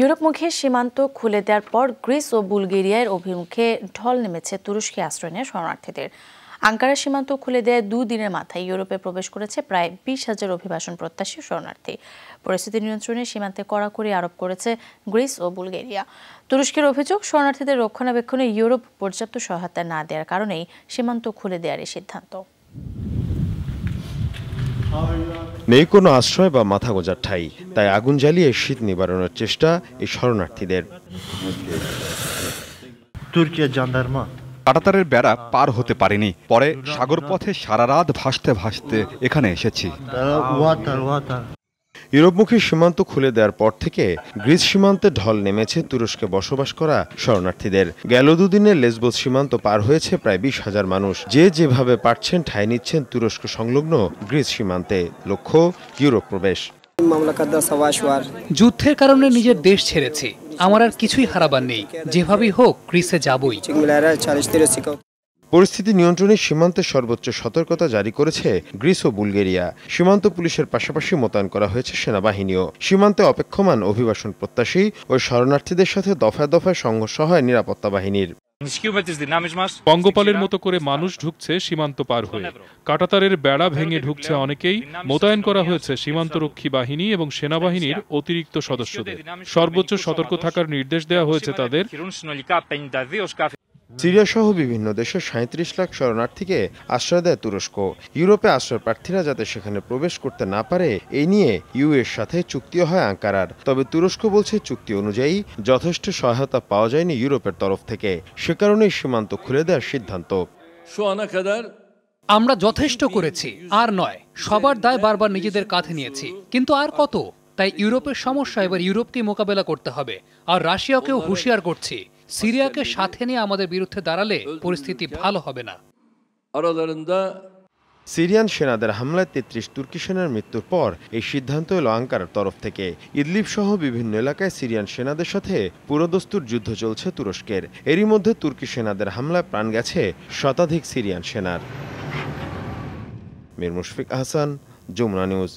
ইউরোপমুখী সীমান্ত খুলে দেওয়ার পর গ্রিস ও বুলগেরিয়ার অভিমুখে ঢল নেমেছে তুরস্কে আশ্রয় নেয় শরণার্থীদের আঙ্কারা সীমান্ত খুলে দেয় দুদিনের মাথায় ইউরোপে প্রবেশ করেছে প্রায় বিশ হাজার অভিবাসন প্রত্যাশী শরণার্থী পরিস্থিতি নিয়ন্ত্রণে সীমান্তে কড়াকড়ি আরোপ করেছে গ্রিস ও বুলগেরিয়া তুরস্কের অভিযোগ শরণার্থীদের রক্ষণাবেক্ষণে ইউরোপ পর্যাপ্ত সহায়তা না দেওয়ার কারণেই সীমান্ত খুলে দেওয়ার এই সিদ্ধান্ত নেই কোনো আশ্রয় বা মাথা গোজার ঠাই তাই আগুন জ্বালিয়ে শীত নিবারণের চেষ্টা এই শরণার্থীদের কাটাতারের বেড়া পার হতে পারেনি পরে পথে সারা রাত ভাসতে ভাসতে এখানে এসেছি ইউরোপমুখী সীমান্ত খুলে দেওয়ার পর থেকে গ্রিস সীমান্তে ঢল নেমেছে তুরস্কে বসবাস করা শরণার্থীদের গেল দুদিনে লেসবোস সীমান্ত পার হয়েছে প্রায় বিশ হাজার মানুষ যে যেভাবে পারছেন ঠাঁই নিচ্ছেন তুরস্ক সংলগ্ন গ্রিস সীমান্তে লক্ষ্য ইউরোপ প্রবেশ যুদ্ধের কারণে নিজের দেশ ছেড়েছি আমার আর কিছুই হারাবার নেই যেভাবেই হোক গ্রিসে যাবই পরিস্থিতি নিয়ন্ত্রণে সীমান্তে সর্বোচ্চ সতর্কতা জারি করেছে গ্রিস ও বুলগেরিয়া সীমান্ত পুলিশের পাশাপাশি মোতায়েন করা হয়েছে সেনাবাহিনীও সীমান্তে অপেক্ষমান অভিবাসন প্রত্যাশী ও শরণার্থীদের সাথে দফায় দফায় সংঘর্ষ হয় নিরাপত্তা বাহিনীর পঙ্গপালের মতো করে মানুষ ঢুকছে সীমান্ত পার হয়ে কাটাতারের বেড়া ভেঙে ঢুকছে অনেকেই মোতায়েন করা হয়েছে সীমান্তরক্ষী বাহিনী এবং সেনাবাহিনীর অতিরিক্ত সদস্যদের সর্বোচ্চ সতর্ক থাকার নির্দেশ দেওয়া হয়েছে তাদের সিরিয়া সহ বিভিন্ন দেশের সাঁত্রিশ লাখ শরণার্থীকে আশ্রয় দেয় তুরস্ক ইউরোপে আশ্রয় প্রার্থীরা যাতে সেখানে প্রবেশ করতে না পারে এ নিয়ে ইউএর সাথে চুক্তিও হয় আঙ্কারার তবে তুরস্ক বলছে চুক্তি অনুযায়ী যথেষ্ট সহায়তা পাওয়া যায়নি ইউরোপের তরফ থেকে সে কারণেই সীমান্ত খুলে দেওয়ার সিদ্ধান্ত আমরা যথেষ্ট করেছি আর নয় সবার দায় বারবার নিজেদের কাঁধে নিয়েছি কিন্তু আর কত তাই ইউরোপের সমস্যা এবার ইউরোপকে মোকাবেলা করতে হবে আর রাশিয়াকেও হুঁশিয়ার করছি সিরিয়াকে সাথে নিয়ে আমাদের বিরুদ্ধে দাঁড়ালে পরিস্থিতি ভালো হবে না সিরিয়ান সেনাদের হামলায় তেত্রিশ তুর্কি সেনার মৃত্যুর পর এই সিদ্ধান্ত এলো আঙ্কারার তরফ থেকে ইদলিপ সহ বিভিন্ন এলাকায় সিরিয়ান সেনাদের সাথে পুরোদস্তুর যুদ্ধ চলছে তুরস্কের এরই মধ্যে তুর্কি সেনাদের হামলায় প্রাণ গেছে শতাধিক সিরিয়ান সেনার মির মুশফিক আহসান যমুনা নিউজ